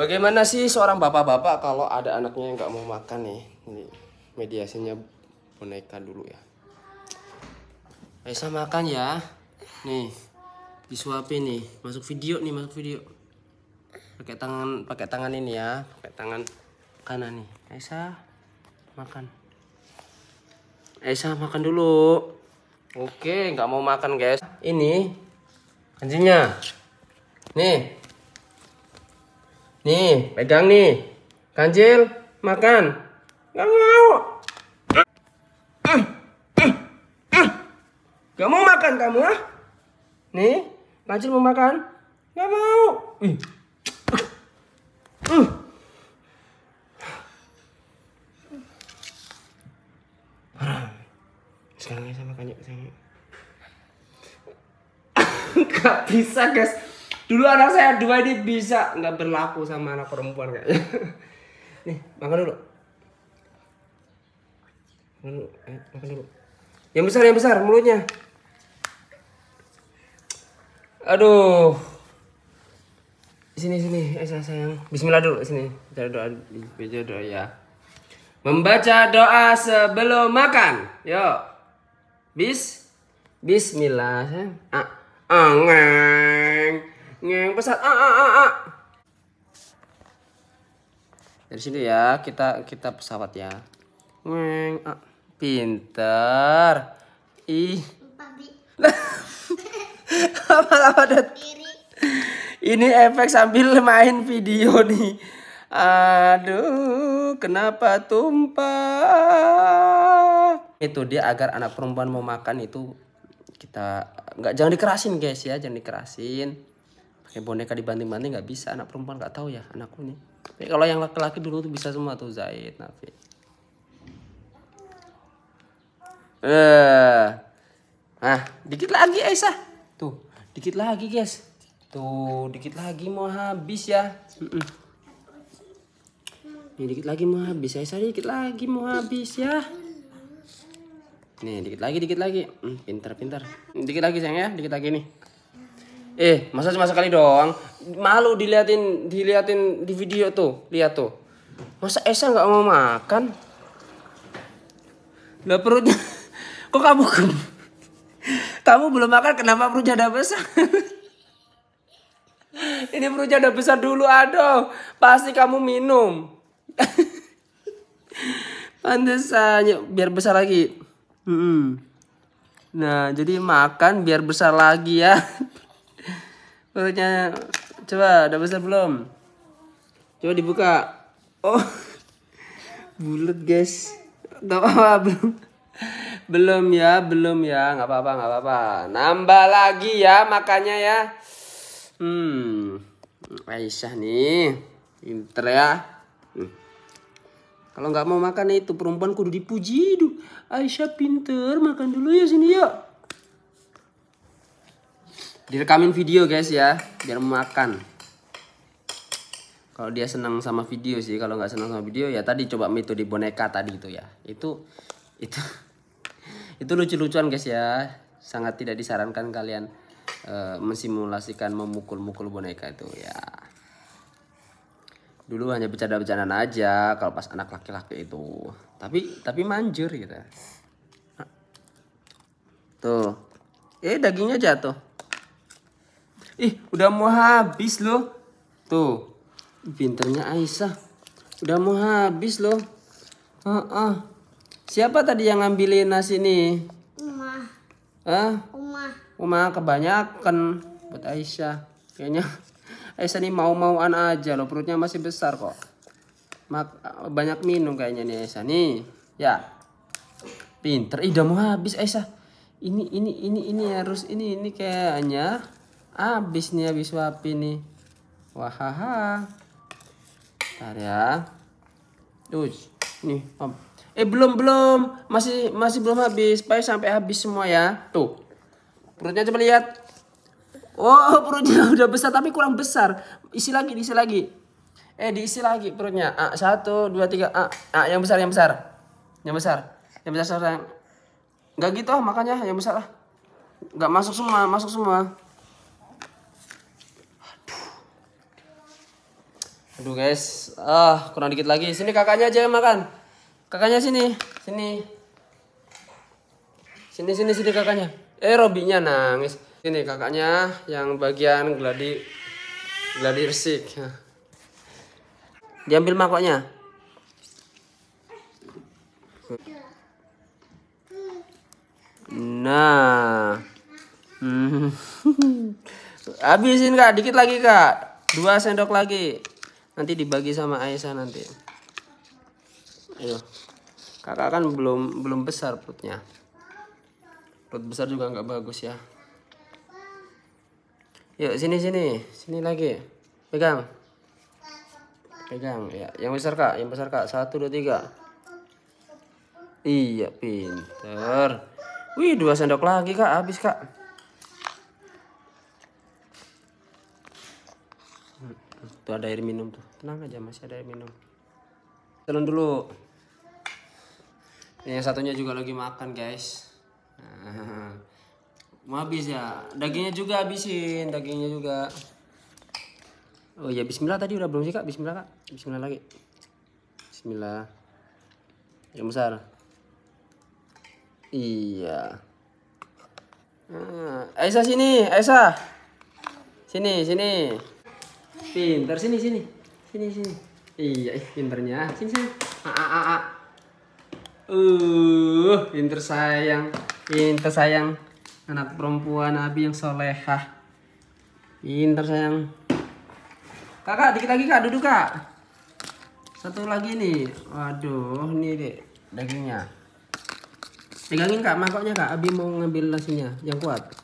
Bagaimana sih seorang bapak-bapak kalau ada anaknya yang nggak mau makan nih? Ini mediasinya boneka dulu ya. Aisyah makan ya. Nih, disuapin nih. Masuk video nih, masuk video. Pakai tangan, pakai tangan ini ya, pakai tangan kanan nih. Aisyah makan. Aisyah makan dulu. Oke, nggak mau makan guys. Ini anjingnya. Nih, Nih, pegang nih. Kancil, makan. Gak mau. Gak mau makan kamu, ah? Nih, Kancil mau makan. Gak mau. Sekarang saya makan yuk, saya. Gak bisa, guys dulu anak saya dua ini bisa nggak berlaku sama anak perempuan kayaknya nih makan dulu eh, makan dulu yang besar yang besar mulutnya aduh sini sini eh sayang Bismillah dulu sini baca doa baca doa ya membaca doa sebelum makan yo bis Bismillah sayang ah angeng ah, ngeng pesat ah, ah ah ah ah dari sini ya kita kita pesawat ya ngeng ah. pinter ih apa-apa dat ini efek sambil main video nih aduh kenapa tumpah itu dia agar anak perempuan mau makan itu kita nggak jangan dikerasin guys ya jangan dikerasin pakai boneka dibanting-banting nggak bisa anak perempuan nggak tahu ya anakku nih tapi kalau yang laki-laki dulu tuh bisa semua tuh Zaid Nafi eh nah dikit lagi Aisyah tuh dikit lagi guys tuh dikit lagi mau habis ya ini Nih dikit lagi mau habis, Aisyah dikit lagi mau habis ya. Nih dikit lagi, dikit lagi. Hmm, pinter-pinter, pintar. Dikit lagi sayang ya, dikit lagi nih. Eh, masa cuma sekali doang? Malu diliatin diliatin di video tuh, lihat tuh. Masa Esa nggak mau makan? Lah perutnya kok kamu kamu belum makan kenapa perutnya ada besar? Ini perutnya ada besar dulu, aduh. Pasti kamu minum. Pantesan, biar besar lagi. Nah, jadi makan biar besar lagi ya. Bukunya coba udah besar belum? Coba dibuka. Oh. Bulat, guys. Gak apa-apa belum. Belum ya, belum ya. Gak apa-apa, gak apa-apa. Nambah lagi ya makanya ya. Hmm. Aisyah nih. Pinter ya. Hmm. Kalau nggak mau makan itu perempuan kudu dipuji. Aisyah pinter, makan dulu ya sini ya. Direkamin video guys ya, biar makan. Kalau dia senang sama video sih, kalau nggak senang sama video ya tadi coba metode boneka tadi itu ya. Itu itu itu lucu-lucuan guys ya. Sangat tidak disarankan kalian e, mensimulasikan memukul-mukul boneka itu ya. Dulu hanya bercanda bercanda aja kalau pas anak laki-laki itu. Tapi tapi manjur gitu. Tuh. Eh dagingnya jatuh. Ih, udah mau habis loh. Tuh, pinternya Aisyah. Udah mau habis loh. Uh -uh. Siapa tadi yang ngambilin nasi nih? Uma. Hah? Uma. Uma kebanyakan buat Aisyah. Kayaknya Aisyah nih mau-mauan aja loh. Perutnya masih besar kok. Mak banyak minum kayaknya nih Aisyah nih. Ya. Pinter. Ih, udah mau habis Aisyah. Ini, ini, ini, ini harus ini, ini kayaknya. Abis nih habis wapi nih. Wahaha. ntar ya. Uj, nih. Om. Eh belum belum, masih masih belum habis. pakai sampai habis semua ya. Tuh. Perutnya coba lihat. Oh, perutnya udah besar tapi kurang besar. Isi lagi, isi lagi. Eh, diisi lagi perutnya. A, satu, dua, tiga. A, A yang besar, yang besar. Yang besar. Yang besar, sayang. nggak gitu ah, makanya yang besar lah. nggak masuk semua, masuk semua. Aduh guys, ah kurang dikit lagi. Sini kakaknya aja yang makan. Kakaknya sini, sini. Sini sini sini kakaknya. Eh Robinya nangis. Sini kakaknya yang bagian gladi gladi resik. Diambil mangkoknya. Nah. Hmm. Habisin Kak, dikit lagi Kak. Dua sendok lagi nanti dibagi sama Aisyah nanti ayo kakak kan belum belum besar putnya, perut besar juga nggak bagus ya yuk sini sini sini lagi pegang pegang ya yang besar kak yang besar kak satu dua tiga iya pinter wih dua sendok lagi kak habis kak tuh ada air minum tuh tenang aja masih ada air minum telan dulu ini yang satunya juga lagi makan guys mau habis ya dagingnya juga habisin dagingnya juga oh ya bismillah tadi udah belum sih kak bismillah kak bismillah lagi bismillah yang besar iya ah, Aisyah sini Aisyah sini sini Pinter sini sini. Sini sini. Iya, pinternya. Sini sini. A ah, a ah, a. Ah, a. Uh, pinter sayang. Pinter sayang. Anak perempuan Abi yang solehah. Pinter sayang. Kakak, dikit lagi kak, duduk kak. Satu lagi nih. Waduh, ini deh dagingnya. Pegangin kak mangkoknya kak. Abi mau ngambil nasinya yang kuat.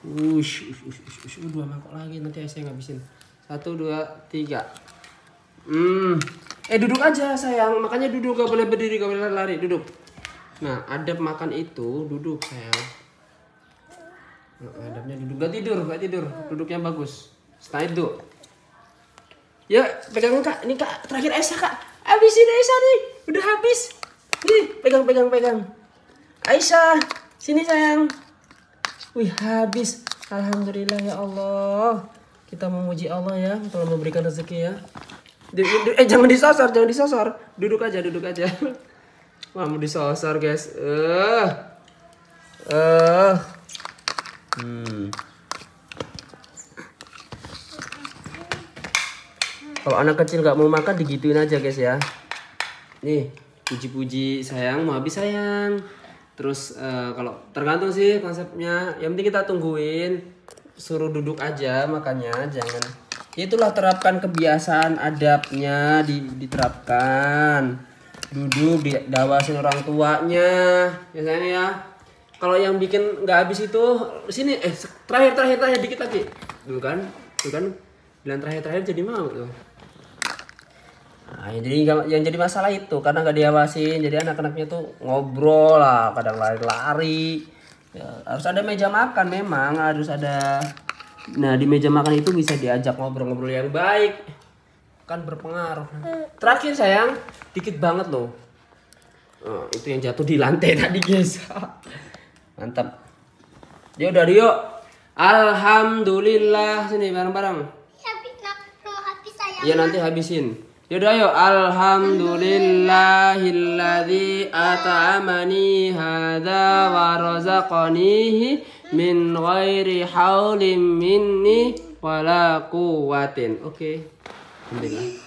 Ush, ush, ush, ush, ush. dua mangkok lagi nanti ya, saya ngabisin. Satu, dua, tiga. Hmm. Eh duduk aja sayang. Makanya duduk gak boleh berdiri, gak boleh lari. Duduk. Nah, adab makan itu duduk sayang. Nah, adabnya duduk. Gak tidur, gak tidur. Duduknya bagus. Stay itu. Ya, pegang kak. Ini kak terakhir Esa kak. Habisin Esa nih. Udah habis. Nih, pegang, pegang, pegang. Aisyah, sini sayang. Wih habis. Alhamdulillah ya Allah. Kita memuji Allah ya telah memberikan rezeki ya. Di, di, eh jangan disasar, jangan disasar. Duduk aja, duduk aja. Wah, mau disasar, guys. Eh. Uh. Eh. Uh. Hmm. Kalau anak kecil nggak mau makan digituin aja, guys ya. Nih, puji-puji sayang, mau habis sayang terus uh, kalau tergantung sih konsepnya yang penting kita tungguin suruh duduk aja makanya jangan itulah terapkan kebiasaan adabnya di, diterapkan duduk di, dawasin orang tuanya biasanya ya kalau yang bikin nggak habis itu sini eh terakhir terakhir terakhir dikit lagi dulu kan dulu kan bilang terakhir terakhir jadi mau tuh Nah, jadi yang jadi masalah itu karena nggak diawasin, jadi anak-anaknya tuh ngobrol lah, kadang lari-lari. Ya, harus ada meja makan memang, harus ada. Nah di meja makan itu bisa diajak ngobrol-ngobrol yang baik, kan berpengaruh. Terakhir sayang, dikit banget loh. Oh, itu yang jatuh di lantai tadi guys. Mantap. Ya udah yuk. Alhamdulillah sini bareng-bareng. Ya, nanti habisin. Yaudah yuk Alhamdulillahilladzi at'amani hadza wa razaqanihi min ghairi haulin minni wala quwwatin. Oke. Okay. Alhamdulillah.